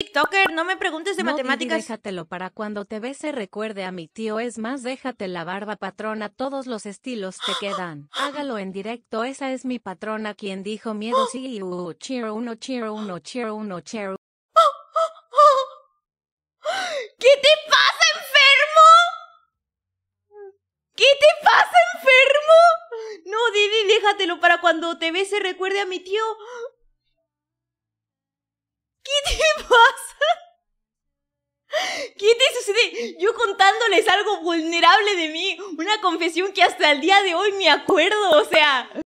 TikToker, no me preguntes de matemáticas. déjatelo para cuando te se recuerde a mi tío. Es más, déjate la barba patrona. Todos los estilos te quedan. Hágalo en directo. Esa es mi patrona quien dijo miedo. Sí, cheer uno, cheer uno, cheer uno, cheer. ¿Qué te pasa, enfermo? ¿Qué te pasa, enfermo? No, Didi, déjatelo para cuando te se recuerde a mi tío. ¿Qué te sucede? Yo contándoles algo vulnerable de mí, una confesión que hasta el día de hoy me acuerdo, o sea...